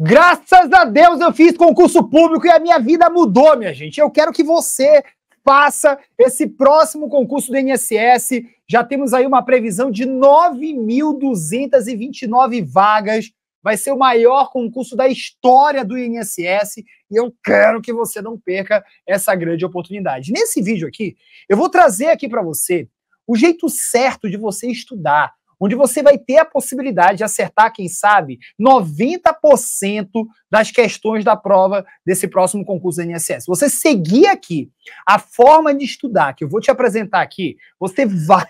Graças a Deus eu fiz concurso público e a minha vida mudou, minha gente. Eu quero que você faça esse próximo concurso do INSS. Já temos aí uma previsão de 9.229 vagas. Vai ser o maior concurso da história do INSS e eu quero que você não perca essa grande oportunidade. Nesse vídeo aqui, eu vou trazer aqui para você o jeito certo de você estudar onde você vai ter a possibilidade de acertar, quem sabe, 90% das questões da prova desse próximo concurso da INSS. Você seguir aqui a forma de estudar que eu vou te apresentar aqui, você vai,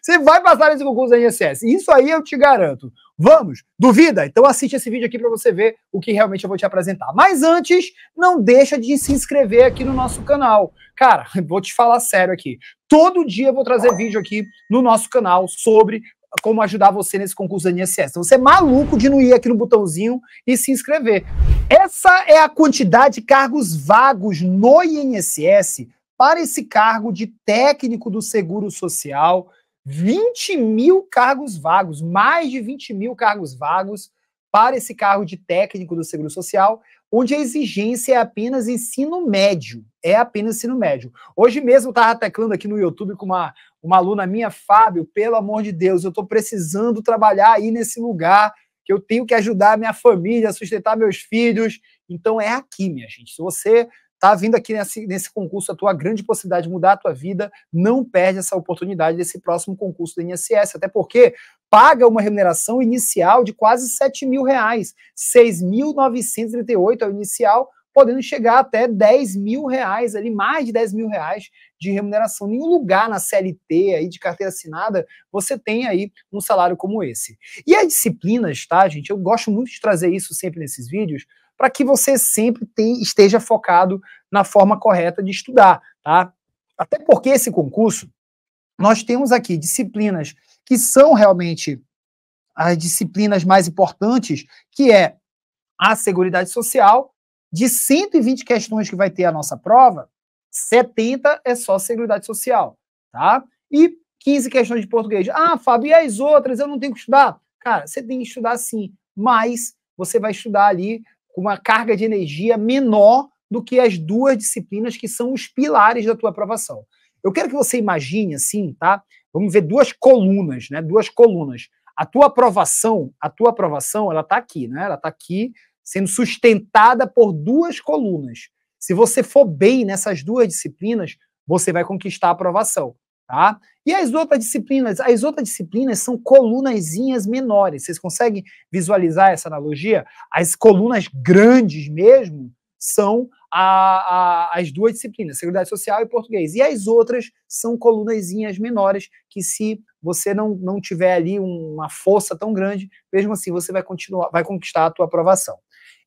você vai passar nesse concurso da INSS. Isso aí eu te garanto. Vamos? Duvida? Então assiste esse vídeo aqui para você ver o que realmente eu vou te apresentar. Mas antes, não deixa de se inscrever aqui no nosso canal. Cara, vou te falar sério aqui. Todo dia eu vou trazer vídeo aqui no nosso canal sobre como ajudar você nesse concurso da INSS. Então, você é maluco de não ir aqui no botãozinho e se inscrever. Essa é a quantidade de cargos vagos no INSS para esse cargo de técnico do Seguro Social. 20 mil cargos vagos, mais de 20 mil cargos vagos para esse cargo de técnico do Seguro Social, onde a exigência é apenas ensino médio. É apenas ensino médio. Hoje mesmo eu estava teclando aqui no YouTube com uma, uma aluna minha, Fábio, pelo amor de Deus, eu estou precisando trabalhar aí nesse lugar, que eu tenho que ajudar a minha família, sustentar meus filhos. Então é aqui, minha gente. Se você está vindo aqui nesse, nesse concurso, a tua grande possibilidade de mudar a tua vida, não perde essa oportunidade desse próximo concurso do INSS, até porque paga uma remuneração inicial de quase 7 mil reais, 6.938 é o inicial, podendo chegar até 10 mil reais, ali, mais de 10 mil reais de remuneração. Nenhum lugar na CLT, aí, de carteira assinada, você tem aí um salário como esse. E as disciplinas, tá, gente? Eu gosto muito de trazer isso sempre nesses vídeos, para que você sempre tem, esteja focado na forma correta de estudar, tá? Até porque esse concurso, nós temos aqui disciplinas que são realmente as disciplinas mais importantes, que é a Seguridade Social, de 120 questões que vai ter a nossa prova, 70 é só Seguridade Social, tá? E 15 questões de português. Ah, Fábio, e as outras? Eu não tenho que estudar? Cara, você tem que estudar sim, mas você vai estudar ali com uma carga de energia menor do que as duas disciplinas que são os pilares da tua aprovação. Eu quero que você imagine assim, tá? Vamos ver duas colunas, né? Duas colunas. A tua aprovação, a tua aprovação, ela tá aqui, né? Ela tá aqui sendo sustentada por duas colunas. Se você for bem nessas duas disciplinas, você vai conquistar a aprovação, tá? E as outras disciplinas, as outras disciplinas são colunazinhas menores. Vocês conseguem visualizar essa analogia? As colunas grandes mesmo são a, a, as duas disciplinas, Seguridade Social e Português. E as outras são colunazinhas menores que se você não, não tiver ali uma força tão grande, mesmo assim você vai continuar, vai conquistar a tua aprovação.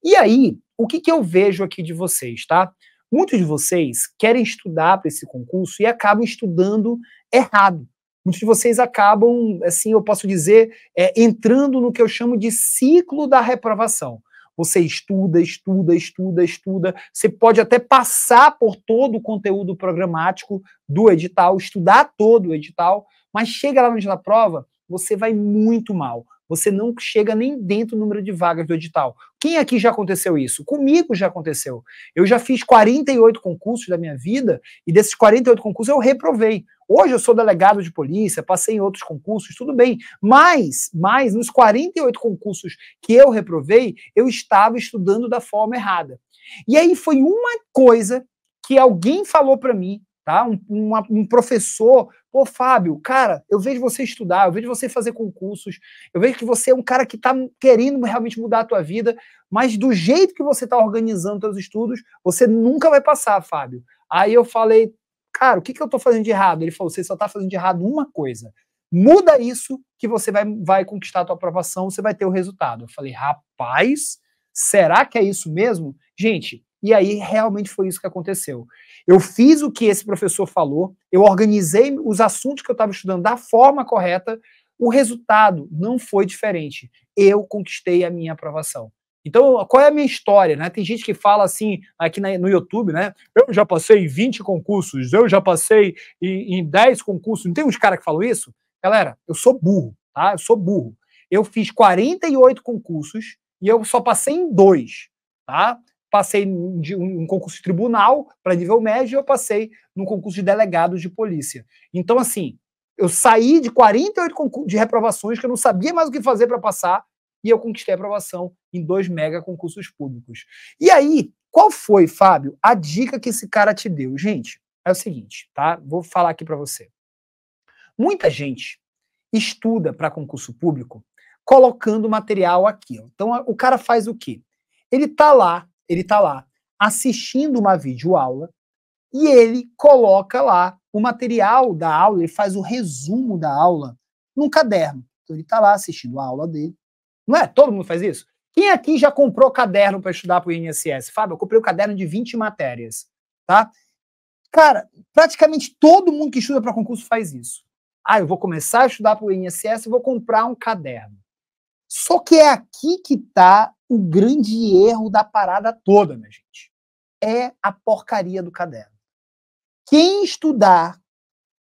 E aí, o que, que eu vejo aqui de vocês, tá? Muitos de vocês querem estudar para esse concurso e acabam estudando errado. Muitos de vocês acabam, assim, eu posso dizer, é, entrando no que eu chamo de ciclo da reprovação. Você estuda, estuda, estuda, estuda. Você pode até passar por todo o conteúdo programático do edital, estudar todo o edital, mas chega lá no dia da prova, você vai muito mal você não chega nem dentro do número de vagas do edital. Quem aqui já aconteceu isso? Comigo já aconteceu. Eu já fiz 48 concursos da minha vida e desses 48 concursos eu reprovei. Hoje eu sou delegado de polícia, passei em outros concursos, tudo bem. Mas, mas nos 48 concursos que eu reprovei, eu estava estudando da forma errada. E aí foi uma coisa que alguém falou para mim, tá? Um, uma, um professor Ô, Fábio, cara, eu vejo você estudar, eu vejo você fazer concursos, eu vejo que você é um cara que está querendo realmente mudar a tua vida, mas do jeito que você está organizando seus estudos, você nunca vai passar, Fábio. Aí eu falei, cara, o que, que eu estou fazendo de errado? Ele falou, você só está fazendo de errado uma coisa. Muda isso que você vai, vai conquistar a tua aprovação, você vai ter o resultado. Eu falei, rapaz, será que é isso mesmo? Gente, e aí realmente foi isso que aconteceu. Eu fiz o que esse professor falou, eu organizei os assuntos que eu estava estudando da forma correta, o resultado não foi diferente. Eu conquistei a minha aprovação. Então, qual é a minha história? Né? Tem gente que fala assim aqui na, no YouTube, né? Eu já passei em 20 concursos, eu já passei em, em 10 concursos. Não tem uns caras que falam isso? Galera, eu sou burro, tá? Eu sou burro. Eu fiz 48 concursos e eu só passei em dois, tá? passei de um concurso de tribunal para nível médio e eu passei no concurso de delegados de polícia. Então, assim, eu saí de 48 de reprovações que eu não sabia mais o que fazer para passar e eu conquistei a aprovação em dois mega concursos públicos. E aí, qual foi, Fábio, a dica que esse cara te deu? Gente, é o seguinte, tá? Vou falar aqui para você. Muita gente estuda para concurso público colocando material aqui. Então, o cara faz o quê? Ele tá lá ele está lá assistindo uma videoaula e ele coloca lá o material da aula, ele faz o resumo da aula num caderno. Então ele está lá assistindo a aula dele. Não é? Todo mundo faz isso? Quem aqui já comprou caderno para estudar para o INSS? Fábio, eu comprei o um caderno de 20 matérias, tá? Cara, praticamente todo mundo que estuda para concurso faz isso. Ah, eu vou começar a estudar para o INSS e vou comprar um caderno. Só que é aqui que está o grande erro da parada toda, minha gente. É a porcaria do caderno. Quem estudar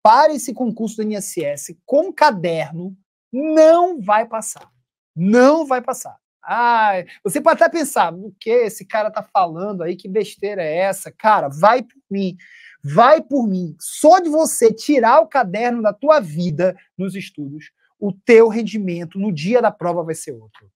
para esse concurso do INSS com caderno não vai passar. Não vai passar. Ah, você pode até pensar, o que esse cara tá falando aí? Que besteira é essa? Cara, vai por mim. Vai por mim. Só de você tirar o caderno da tua vida nos estudos, o teu rendimento no dia da prova vai ser outro.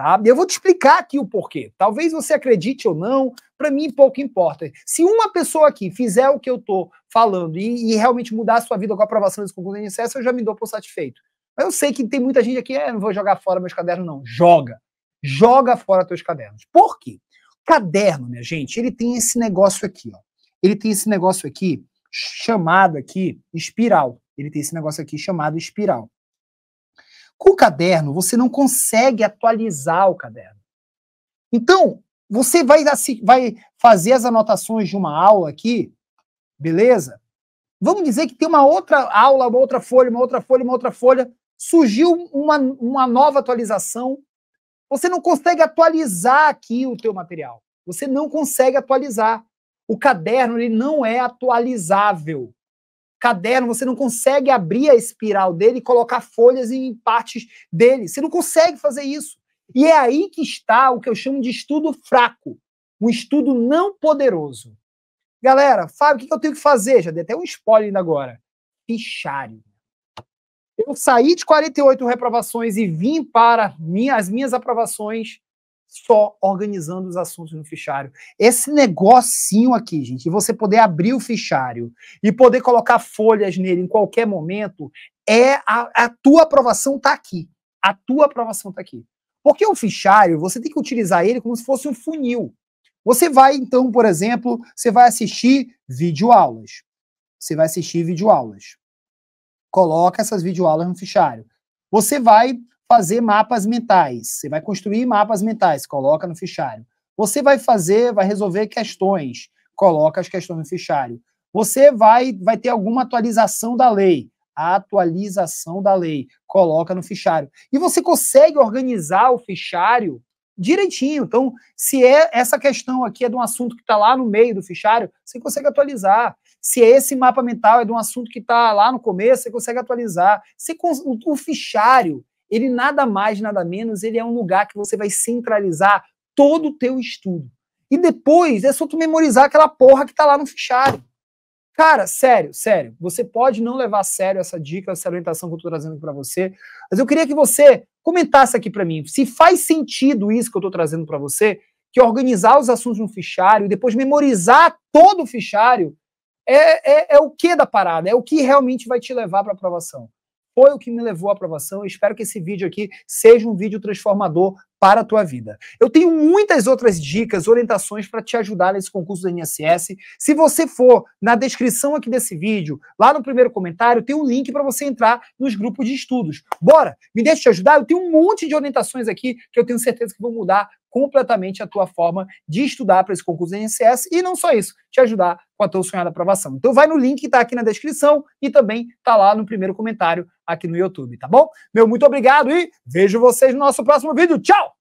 Tá? E eu vou te explicar aqui o porquê. Talvez você acredite ou não, para mim pouco importa. Se uma pessoa aqui fizer o que eu estou falando e, e, realmente mudar a sua vida com a aprovação desse concurso do INSS, eu já me dou por satisfeito. Mas eu sei que tem muita gente aqui, é, não vou jogar fora meus cadernos, não. Joga. Joga fora teus cadernos. Por quê? Caderno, minha gente, ele tem esse negócio aqui, ó. Ele tem esse negócio aqui chamado aqui espiral. Ele tem esse negócio aqui chamado espiral. Com o caderno, você não consegue atualizar o caderno. Então, você vai, vai fazer as anotações de uma aula aqui, beleza? Vamos dizer que tem uma outra aula, uma outra folha, uma outra folha, uma outra folha. Surgiu uma, uma nova atualização. Você não consegue atualizar aqui o teu material. Você não consegue atualizar. O caderno ele não é atualizável caderno, você não consegue abrir a espiral dele e colocar folhas em partes dele. Você não consegue fazer isso. E é aí que está o que eu chamo de estudo fraco, um estudo não poderoso. Galera, Fábio, o que eu tenho que fazer? Já dei até um spoiler ainda agora. Fichário. Eu saí de 48 reprovações e vim para minha, as minhas aprovações só organizando os assuntos no fichário. Esse negocinho aqui, gente, de você poder abrir o fichário e poder colocar folhas nele em qualquer momento, é a, a tua aprovação está aqui. A tua aprovação está aqui. Porque o fichário, você tem que utilizar ele como se fosse um funil. Você vai, então, por exemplo, você vai assistir videoaulas. Você vai assistir videoaulas. Coloca essas videoaulas no fichário. Você vai fazer mapas mentais. Você vai construir mapas mentais, coloca no fichário. Você vai fazer, vai resolver questões, coloca as questões no fichário. Você vai, vai ter alguma atualização da lei, a atualização da lei, coloca no fichário. E você consegue organizar o fichário direitinho. Então, se é essa questão aqui é de um assunto que está lá no meio do fichário, você consegue atualizar. Se é esse mapa mental é de um assunto que está lá no começo, você consegue atualizar. Você, o, o fichário ele nada mais, nada menos, ele é um lugar que você vai centralizar todo o teu estudo. E depois é só tu memorizar aquela porra que tá lá no fichário. Cara, sério, sério, você pode não levar a sério essa dica, essa orientação que eu tô trazendo para você, mas eu queria que você comentasse aqui para mim, se faz sentido isso que eu tô trazendo para você, que organizar os assuntos no fichário e depois memorizar todo o fichário é, é, é o que da parada, é o que realmente vai te levar para aprovação foi o que me levou à aprovação. Eu espero que esse vídeo aqui seja um vídeo transformador para a tua vida. Eu tenho muitas outras dicas, orientações para te ajudar nesse concurso da INSS. Se você for na descrição aqui desse vídeo, lá no primeiro comentário, tem um link para você entrar nos grupos de estudos. Bora, me deixa te ajudar. Eu tenho um monte de orientações aqui que eu tenho certeza que vão mudar completamente a tua forma de estudar para esse concurso do INSS e não só isso, te ajudar com a tua sonhada aprovação. Então vai no link que está aqui na descrição e também está lá no primeiro comentário aqui no YouTube, tá bom? Meu muito obrigado e vejo vocês no nosso próximo vídeo. Tchau!